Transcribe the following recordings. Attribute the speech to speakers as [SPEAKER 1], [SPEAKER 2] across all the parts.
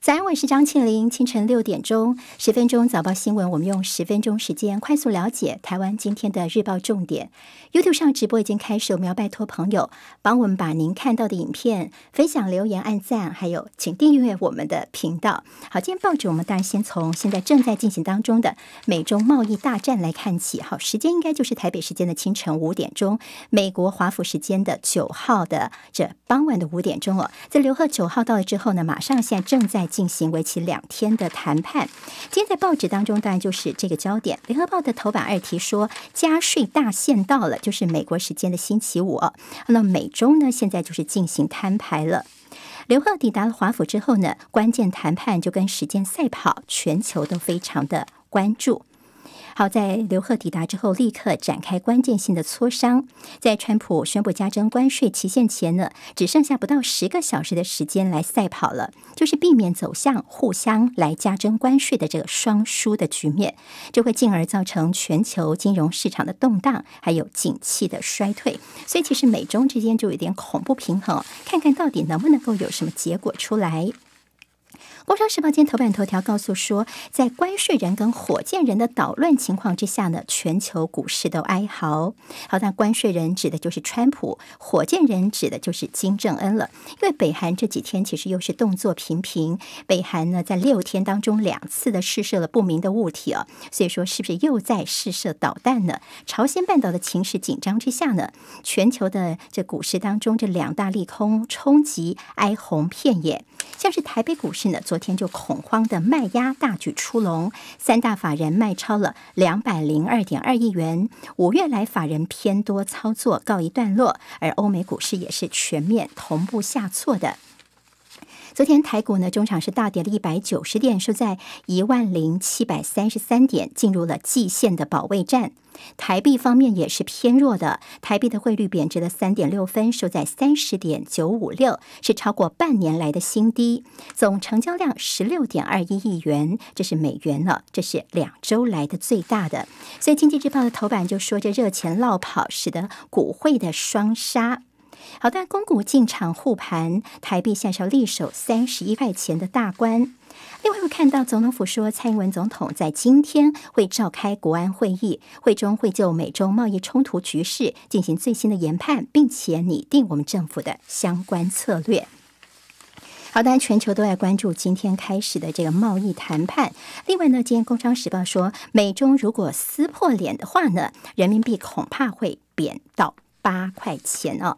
[SPEAKER 1] 早安，我是张庆林。清晨六点钟，十分钟早报新闻，我们用十分钟时间快速了解台湾今天的日报重点。YouTube 上直播已经开始，我们要拜托朋友帮我们把您看到的影片分享、留言、按赞，还有请订阅我们的频道。好，今天报纸我们当然先从现在正在进行当中的美中贸易大战来看起。好，时间应该就是台北时间的清晨五点钟，美国华府时间的九号的这傍晚的五点钟哦。在刘贺九号到了之后呢，马上现在正在。进行为期两天的谈判。今天在报纸当中，当然就是这个焦点。《联合报》的头版二题说：“加税大限到了，就是美国时间的星期五。”那美中呢，现在就是进行摊牌了。刘鹤抵达了华府之后呢，关键谈判就跟时间赛跑，全球都非常的关注。好在刘贺抵达之后，立刻展开关键性的磋商。在川普宣布加征关税期限前呢，只剩下不到十个小时的时间来赛跑了，就是避免走向互相来加征关税的这个双输的局面，就会进而造成全球金融市场的动荡，还有景气的衰退。所以，其实美中之间就有点恐怖平衡，看看到底能不能够有什么结果出来。工商时报今天头版头条告诉说，在关税人跟火箭人的捣乱情况之下呢，全球股市都哀嚎。好，那关税人指的就是川普，火箭人指的就是金正恩了。因为北韩这几天其实又是动作频频，北韩呢在六天当中两次的试射了不明的物体啊，所以说是不是又在试射导弹呢？朝鲜半岛的情势紧张之下呢，全球的这股市当中这两大利空冲击哀鸿遍野，像是台北股市呢昨天就恐慌的卖压大举出笼，三大法人卖超了两百零二点二亿元，五月来法人偏多操作告一段落，而欧美股市也是全面同步下挫的。昨天台股呢，中场是大跌了一百九十点，收在一万零七百三十三点，进入了季线的保卫战。台币方面也是偏弱的，台币的汇率贬值了三点六分，收在三十点九五六，是超过半年来的新低。总成交量十六点二一亿元，这是美元了，这是两周来的最大的。所以《经济日报》的头版就说：“这热钱落跑，使得股汇的双杀。”好的，公股进场护盘，台币下钞力守三十一块钱的大关。另外会看到，总统府说，蔡英文总统在今天会召开国安会议，会中会就美中贸易冲突局势进行最新的研判，并且拟定我们政府的相关策略。好的，全球都在关注今天开始的这个贸易谈判。另外呢，今天《工商时报》说，美中如果撕破脸的话呢，人民币恐怕会贬到八块钱哦。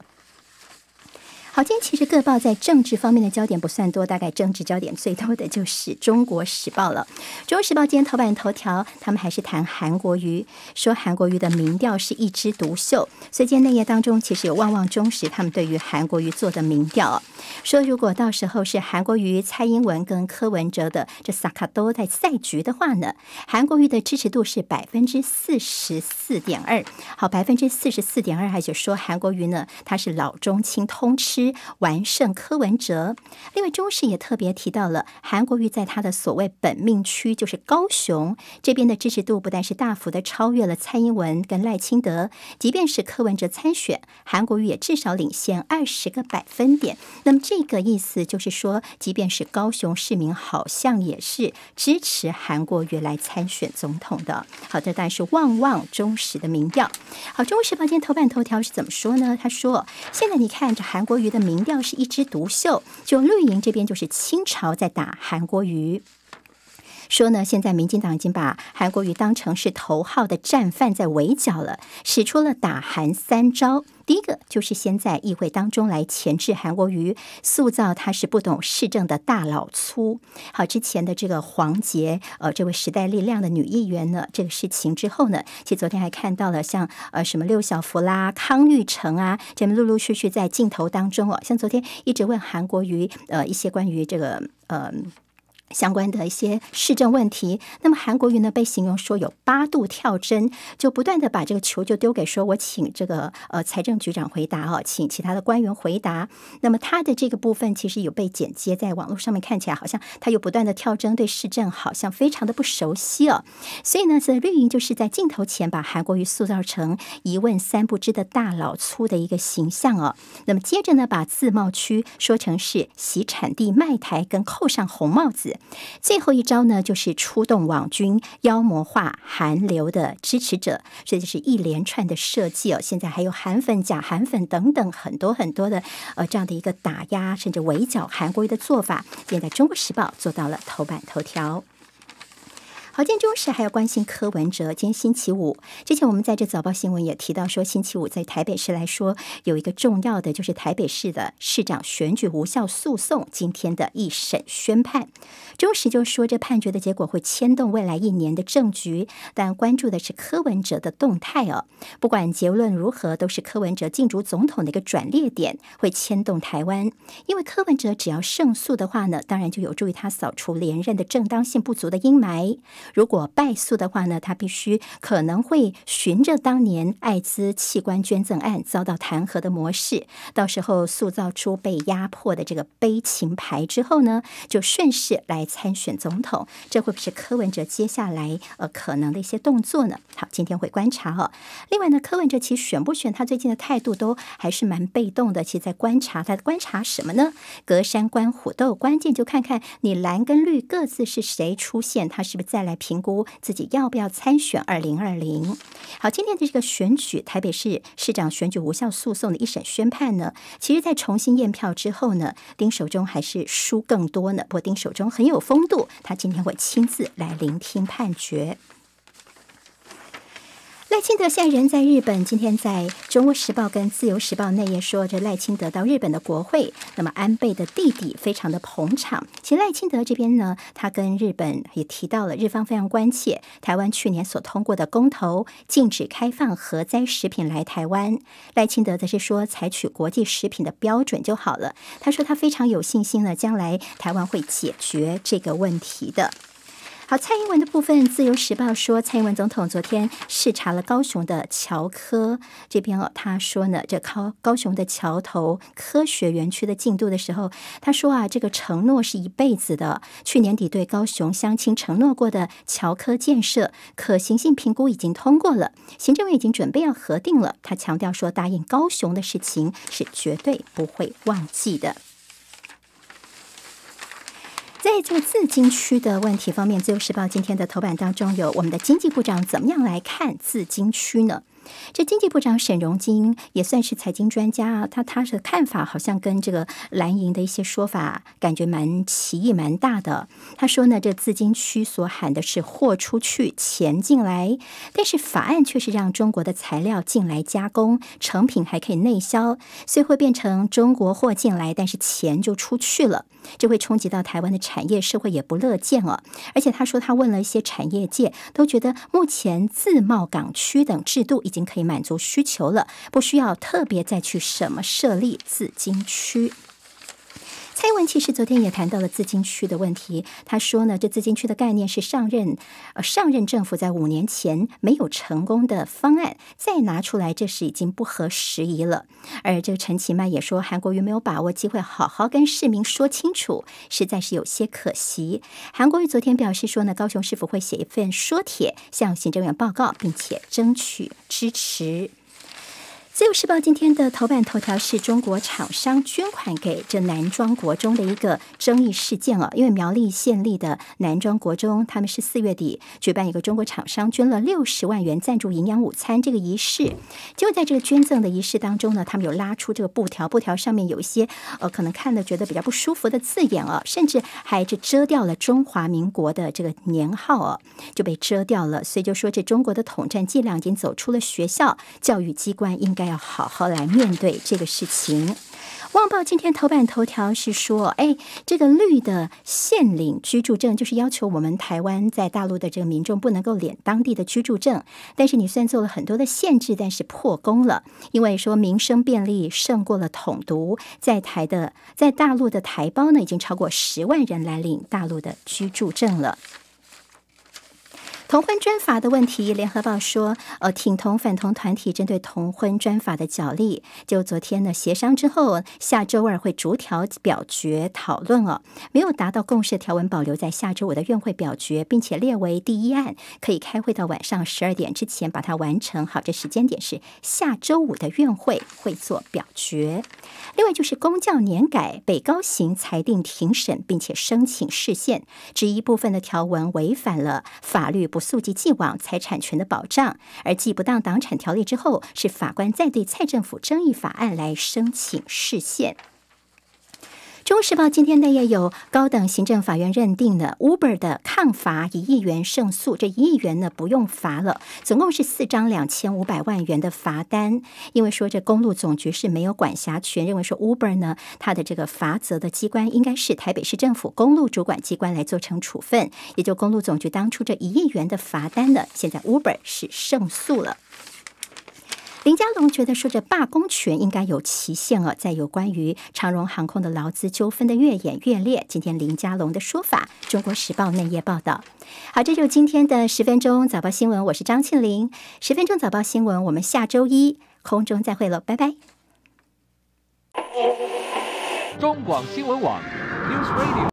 [SPEAKER 1] 好，今天其实各报在政治方面的焦点不算多，大概政治焦点最多的就是《中国时报》了。《中国时报》今天头版头条，他们还是谈韩国瑜，说韩国瑜的民调是一枝独秀。所以今天内页当中，其实有旺旺中时他们对于韩国瑜做的民调，说如果到时候是韩国瑜、蔡英文跟柯文哲的这萨卡都在赛局的话呢，韩国瑜的支持度是百分之四十四点二。好，百分之四十四点二，而且说韩国瑜呢，他是老中青通吃。完胜柯文哲，另外中视也特别提到了韩国瑜在他的所谓本命区，就是高雄这边的支持度，不但是大幅的超越了蔡英文跟赖清德，即便是柯文哲参选，韩国瑜也至少领先二十个百分点。那么这个意思就是说，即便是高雄市民，好像也是支持韩国瑜来参选总统的。好的，但是旺旺中实的民调，好，中国时报今天头版头条是怎么说呢？他说，现在你看这韩国瑜。的民调是一枝独秀，就绿营这边就是清朝在打韩国瑜。说呢，现在民进党已经把韩国瑜当成是头号的战犯在围剿了，使出了打韩三招。第一个就是先在议会当中来钳制韩国瑜，塑造他是不懂市政的大老粗。好，之前的这个黄杰，呃，这位时代力量的女议员呢，这个事情之后呢，其实昨天还看到了像呃什么六小福啦、康裕成啊，这么陆陆续续在镜头当中哦，像昨天一直问韩国瑜呃一些关于这个嗯。相关的一些市政问题，那么韩国瑜呢被形容说有八度跳针，就不断的把这个球就丢给说，我请这个呃财政局长回答哦，请其他的官员回答。那么他的这个部分其实有被剪接，在网络上面看起来好像他又不断的跳针，对市政好像非常的不熟悉哦。所以呢，这绿营就是在镜头前把韩国瑜塑造成一问三不知的大老粗的一个形象哦。那么接着呢，把自贸区说成是洗产地、卖台，跟扣上红帽子。最后一招呢，就是出动网军妖魔化韩流的支持者，这就是一连串的设计哦。现在还有韩粉、假韩粉等等很多很多的呃这样的一个打压，甚至围剿韩国的做法，现在《中国时报》做到了头版头条。好，今天中时还要关心柯文哲，今天星期五之前，我们在这早报新闻也提到说，星期五在台北市来说有一个重要的，就是台北市的市长选举无效诉讼，今天的一审宣判。中时就说这判决的结果会牵动未来一年的政局，但关注的是柯文哲的动态哦。不管结论如何，都是柯文哲竞逐总统的一个转捩点，会牵动台湾。因为柯文哲只要胜诉的话呢，当然就有助于他扫除连任的正当性不足的阴霾。如果败诉的话呢，他必须可能会循着当年艾滋器官捐赠案遭到弹劾的模式，到时候塑造出被压迫的这个悲情牌之后呢，就顺势来参选总统，这会不会是柯文哲接下来呃可能的一些动作呢？好，今天会观察哦。另外呢，柯文哲其实选不选他最近的态度都还是蛮被动的，其实在观察他观察什么呢？隔山观虎斗，关键就看看你蓝跟绿各自是谁出现，他是不是再来。来评估自己要不要参选二零二零。好，今天的这个选举，台北市市长选举无效诉讼的一审宣判呢，其实在重新验票之后呢，丁守中还是输更多呢。不过丁守中很有风度，他今天会亲自来聆听判决。赖清德现在人在日本，今天在《中国时报》跟《自由时报》内页说，这赖清德到日本的国会，那么安倍的弟弟非常的捧场。其实赖清德这边呢，他跟日本也提到了日方非常关切台湾去年所通过的公投禁止开放核灾食品来台湾。赖清德则是说，采取国际食品的标准就好了。他说他非常有信心呢，将来台湾会解决这个问题的。好，蔡英文的部分，《自由时报》说，蔡英文总统昨天视察了高雄的侨科这边哦，他说呢，这高高雄的桥头科学园区的进度的时候，他说啊，这个承诺是一辈子的，去年底对高雄乡亲承诺过的侨科建设可行性评估已经通过了，行政院已经准备要核定了，他强调说，答应高雄的事情是绝对不会忘记的。在这个资金区的问题方面，《自由时报》今天的头版当中有我们的经济部长怎么样来看资金区呢？这经济部长沈荣金也算是财经专家啊，他他的看法好像跟这个蓝营的一些说法感觉蛮歧异蛮大的。他说呢，这资金区所喊的是货出去钱进来，但是法案却是让中国的材料进来加工成品还可以内销，所以会变成中国货进来，但是钱就出去了，这会冲击到台湾的产业，社会也不乐见啊。而且他说他问了一些产业界，都觉得目前自贸港区等制度已经。可以满足需求了，不需要特别再去什么设立资金区。蔡文其实昨天也谈到了资金区的问题。他说呢，这资金区的概念是上任，呃，上任政府在五年前没有成功的方案，再拿出来，这是已经不合时宜了。而这个陈其迈也说，韩国瑜没有把握机会好好跟市民说清楚，实在是有些可惜。韩国瑜昨天表示说呢，高雄市府会写一份说帖向行政院报告，并且争取支持。自由时报今天的头版头条是中国厂商捐款给这南庄国中的一个争议事件哦。因为苗栗县立的南庄国中，他们是四月底举办一个中国厂商捐了六十万元赞助营养午餐这个仪式。就在这个捐赠的仪式当中呢，他们有拉出这个布条，布条上面有一些呃可能看了觉得比较不舒服的字眼哦，甚至还这遮掉了中华民国的这个年号哦，就被遮掉了。所以就说这中国的统战伎俩已经走出了学校教育机关，应该。要好好来面对这个事情。《旺报》今天头版头条是说，哎，这个绿的限领居住证，就是要求我们台湾在大陆的这个民众不能够领当地的居住证。但是你虽然做了很多的限制，但是破功了，因为说民生便利胜过了统独。在台的在大陆的台胞呢，已经超过十万人来领大陆的居住证了。同婚专法的问题，联合报说，呃，挺同反同团体针对同婚专法的角力，就昨天呢协商之后，下周二会逐条表决讨论哦，没有达到共识的条文，保留在下周五的院会表决，并且列为第一案，可以开会到晚上十二点之前把它完成。好，这时间点是下周五的院会会做表决。另外就是公教年改北高行裁定庭审，并且申请释宪，这一部分的条文违反了法律不。溯及既往财产权的保障，而继不当党产条例之后，是法官再对蔡政府争议法案来申请释宪。《中时报》今天呢也有高等行政法院认定的 Uber 的抗罚一亿元胜诉，这一亿元呢不用罚了，总共是四张两千五百万元的罚单，因为说这公路总局是没有管辖权，认为说 Uber 呢它的这个罚则的机关应该是台北市政府公路主管机关来做成处分，也就公路总局当初这一亿元的罚单呢，现在 Uber 是胜诉了。林佳龙觉得说，这罢工权应该有期限哦。在有关于长荣航空的劳资纠纷的越演越烈，今天林佳龙的说法，《中国时报》内页报道。好，这就是今天的十分钟早报新闻，我是张庆林。十分钟早报新闻，我们下周一空中再会了，拜拜。中广新闻网 NewsRadio。